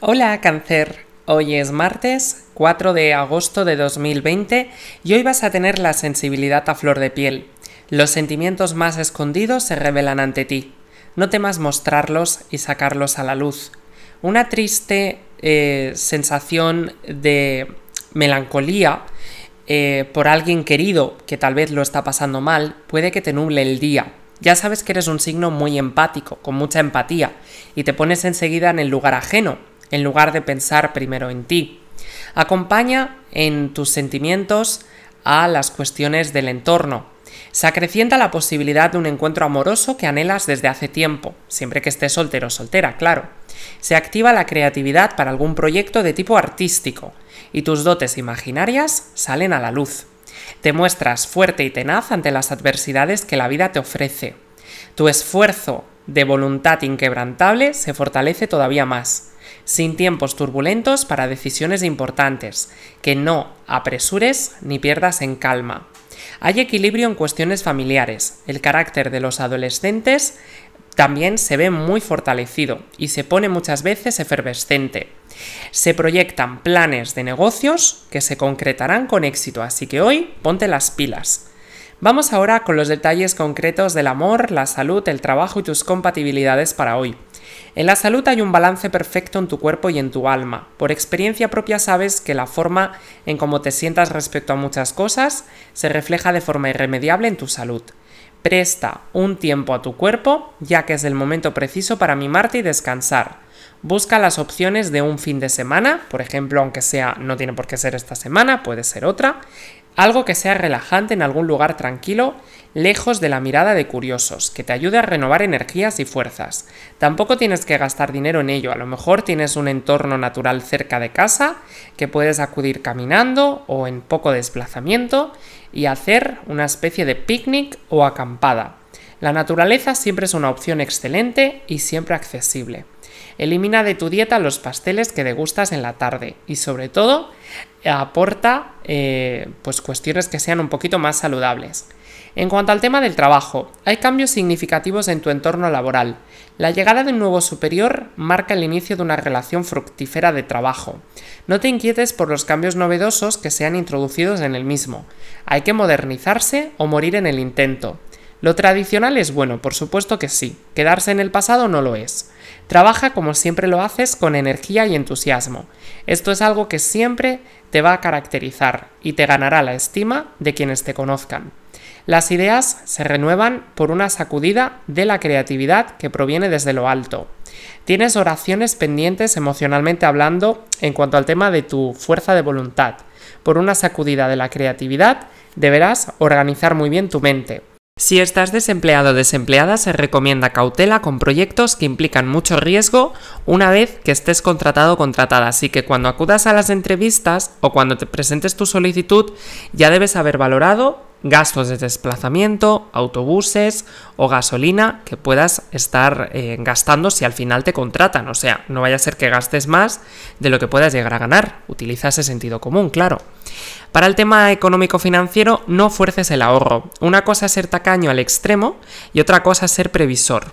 Hola cáncer, hoy es martes 4 de agosto de 2020 y hoy vas a tener la sensibilidad a flor de piel. Los sentimientos más escondidos se revelan ante ti. No temas mostrarlos y sacarlos a la luz. Una triste eh, sensación de melancolía eh, por alguien querido que tal vez lo está pasando mal puede que te nuble el día. Ya sabes que eres un signo muy empático, con mucha empatía, y te pones enseguida en el lugar ajeno, en lugar de pensar primero en ti. Acompaña en tus sentimientos a las cuestiones del entorno. Se acrecienta la posibilidad de un encuentro amoroso que anhelas desde hace tiempo, siempre que estés soltero o soltera, claro. Se activa la creatividad para algún proyecto de tipo artístico y tus dotes imaginarias salen a la luz. Te muestras fuerte y tenaz ante las adversidades que la vida te ofrece. Tu esfuerzo de voluntad inquebrantable se fortalece todavía más sin tiempos turbulentos para decisiones importantes, que no apresures ni pierdas en calma. Hay equilibrio en cuestiones familiares. El carácter de los adolescentes también se ve muy fortalecido y se pone muchas veces efervescente. Se proyectan planes de negocios que se concretarán con éxito, así que hoy ponte las pilas. Vamos ahora con los detalles concretos del amor, la salud, el trabajo y tus compatibilidades para hoy. En la salud hay un balance perfecto en tu cuerpo y en tu alma. Por experiencia propia sabes que la forma en cómo te sientas respecto a muchas cosas se refleja de forma irremediable en tu salud. Presta un tiempo a tu cuerpo, ya que es el momento preciso para mimarte y descansar. Busca las opciones de un fin de semana, por ejemplo, aunque sea no tiene por qué ser esta semana, puede ser otra, algo que sea relajante en algún lugar tranquilo, lejos de la mirada de curiosos, que te ayude a renovar energías y fuerzas. Tampoco tienes que gastar dinero en ello, a lo mejor tienes un entorno natural cerca de casa que puedes acudir caminando o en poco desplazamiento y hacer una especie de picnic o acampada. La naturaleza siempre es una opción excelente y siempre accesible. Elimina de tu dieta los pasteles que degustas en la tarde y sobre todo aporta eh, pues cuestiones que sean un poquito más saludables. En cuanto al tema del trabajo, hay cambios significativos en tu entorno laboral. La llegada de un nuevo superior marca el inicio de una relación fructífera de trabajo. No te inquietes por los cambios novedosos que sean introducidos en el mismo. Hay que modernizarse o morir en el intento. ¿Lo tradicional es bueno? Por supuesto que sí. Quedarse en el pasado no lo es. Trabaja como siempre lo haces con energía y entusiasmo. Esto es algo que siempre te va a caracterizar y te ganará la estima de quienes te conozcan. Las ideas se renuevan por una sacudida de la creatividad que proviene desde lo alto. Tienes oraciones pendientes emocionalmente hablando en cuanto al tema de tu fuerza de voluntad. Por una sacudida de la creatividad deberás organizar muy bien tu mente, si estás desempleado o desempleada, se recomienda cautela con proyectos que implican mucho riesgo una vez que estés contratado o contratada. Así que cuando acudas a las entrevistas o cuando te presentes tu solicitud, ya debes haber valorado gastos de desplazamiento, autobuses o gasolina que puedas estar eh, gastando si al final te contratan. O sea, no vaya a ser que gastes más de lo que puedas llegar a ganar. Utiliza ese sentido común, claro. Para el tema económico-financiero, no fuerces el ahorro. Una cosa es ser tacaño al extremo y otra cosa es ser previsor.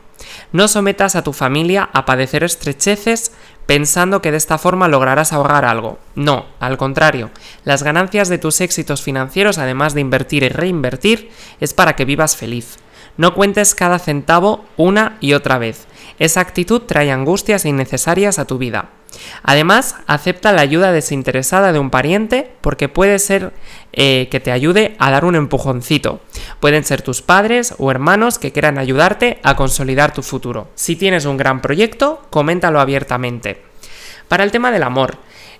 No sometas a tu familia a padecer estrecheces pensando que de esta forma lograrás ahorrar algo. No, al contrario, las ganancias de tus éxitos financieros, además de invertir y reinvertir, es para que vivas feliz. No cuentes cada centavo una y otra vez. Esa actitud trae angustias innecesarias a tu vida. Además, acepta la ayuda desinteresada de un pariente porque puede ser eh, que te ayude a dar un empujoncito. Pueden ser tus padres o hermanos que quieran ayudarte a consolidar tu futuro. Si tienes un gran proyecto, coméntalo abiertamente. Para el tema del amor,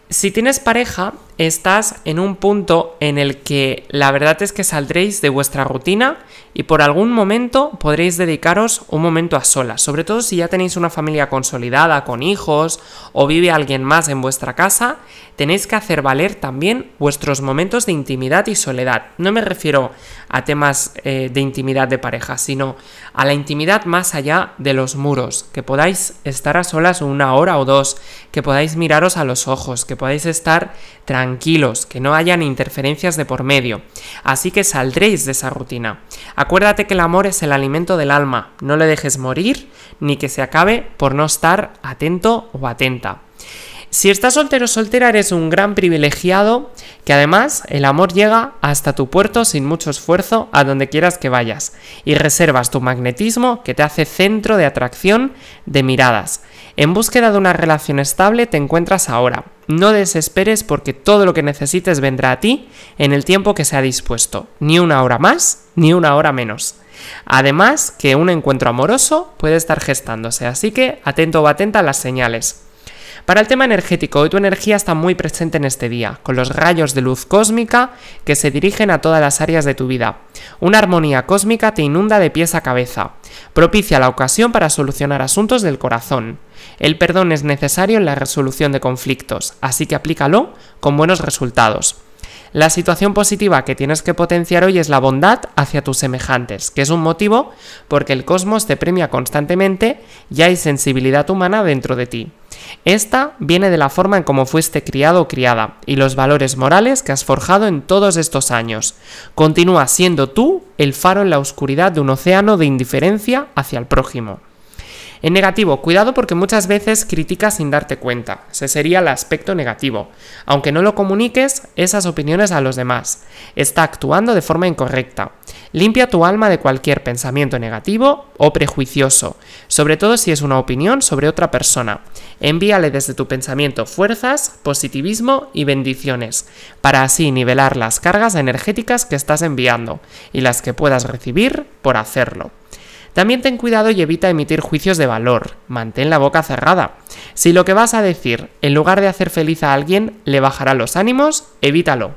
si tienes pareja, estás en un punto en el que la verdad es que saldréis de vuestra rutina y por algún momento podréis dedicaros un momento a solas, sobre todo si ya tenéis una familia consolidada con hijos o vive alguien más en vuestra casa, tenéis que hacer valer también vuestros momentos de intimidad y soledad. No me refiero a temas eh, de intimidad de pareja, sino a la intimidad más allá de los muros, que podáis estar a solas una hora o dos, que podáis miraros a los ojos, que podáis estar tranquilos tranquilos, que no hayan interferencias de por medio. Así que saldréis de esa rutina. Acuérdate que el amor es el alimento del alma, no le dejes morir ni que se acabe por no estar atento o atenta. Si estás soltero o soltera eres un gran privilegiado que además el amor llega hasta tu puerto sin mucho esfuerzo a donde quieras que vayas y reservas tu magnetismo que te hace centro de atracción de miradas. En búsqueda de una relación estable te encuentras ahora. No desesperes porque todo lo que necesites vendrá a ti en el tiempo que sea dispuesto, ni una hora más ni una hora menos. Además que un encuentro amoroso puede estar gestándose, así que atento o atenta a las señales. Para el tema energético, hoy tu energía está muy presente en este día, con los rayos de luz cósmica que se dirigen a todas las áreas de tu vida. Una armonía cósmica te inunda de pies a cabeza, propicia la ocasión para solucionar asuntos del corazón. El perdón es necesario en la resolución de conflictos, así que aplícalo con buenos resultados. La situación positiva que tienes que potenciar hoy es la bondad hacia tus semejantes, que es un motivo porque el cosmos te premia constantemente y hay sensibilidad humana dentro de ti. Esta viene de la forma en cómo fuiste criado o criada y los valores morales que has forjado en todos estos años. Continúa siendo tú el faro en la oscuridad de un océano de indiferencia hacia el prójimo. En negativo, cuidado porque muchas veces criticas sin darte cuenta. Ese sería el aspecto negativo. Aunque no lo comuniques, esas opiniones a los demás. Está actuando de forma incorrecta. Limpia tu alma de cualquier pensamiento negativo o prejuicioso, sobre todo si es una opinión sobre otra persona. Envíale desde tu pensamiento fuerzas, positivismo y bendiciones, para así nivelar las cargas energéticas que estás enviando y las que puedas recibir por hacerlo. También ten cuidado y evita emitir juicios de valor. Mantén la boca cerrada. Si lo que vas a decir, en lugar de hacer feliz a alguien, le bajará los ánimos, evítalo.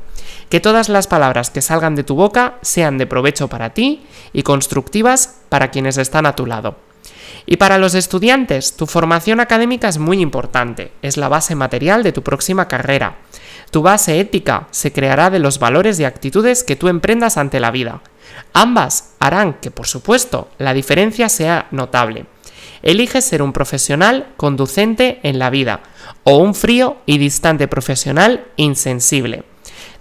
Que todas las palabras que salgan de tu boca sean de provecho para ti y constructivas para quienes están a tu lado. Y para los estudiantes, tu formación académica es muy importante, es la base material de tu próxima carrera. Tu base ética se creará de los valores y actitudes que tú emprendas ante la vida. Ambas harán que, por supuesto, la diferencia sea notable. Elige ser un profesional conducente en la vida o un frío y distante profesional insensible.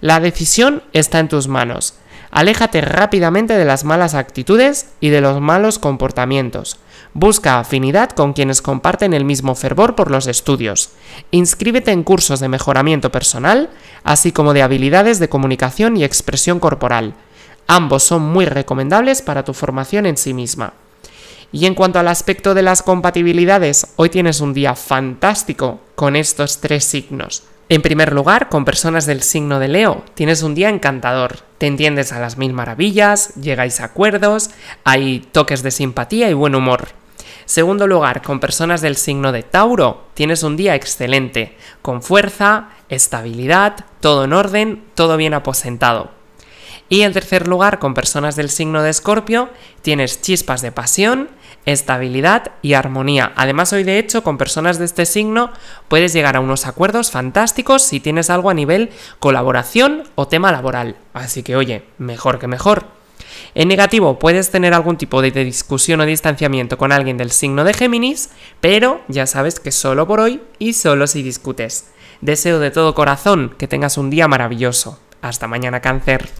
La decisión está en tus manos. Aléjate rápidamente de las malas actitudes y de los malos comportamientos. Busca afinidad con quienes comparten el mismo fervor por los estudios. Inscríbete en cursos de mejoramiento personal, así como de habilidades de comunicación y expresión corporal. Ambos son muy recomendables para tu formación en sí misma. Y en cuanto al aspecto de las compatibilidades, hoy tienes un día fantástico con estos tres signos. En primer lugar, con personas del signo de Leo, tienes un día encantador, te entiendes a las mil maravillas, llegáis a acuerdos, hay toques de simpatía y buen humor. Segundo lugar, con personas del signo de Tauro, tienes un día excelente, con fuerza, estabilidad, todo en orden, todo bien aposentado. Y en tercer lugar, con personas del signo de Escorpio, tienes chispas de pasión, estabilidad y armonía. Además, hoy de hecho, con personas de este signo puedes llegar a unos acuerdos fantásticos si tienes algo a nivel colaboración o tema laboral. Así que, oye, mejor que mejor. En negativo, puedes tener algún tipo de discusión o distanciamiento con alguien del signo de Géminis, pero ya sabes que solo por hoy y solo si discutes. Deseo de todo corazón que tengas un día maravilloso. Hasta mañana, cáncer.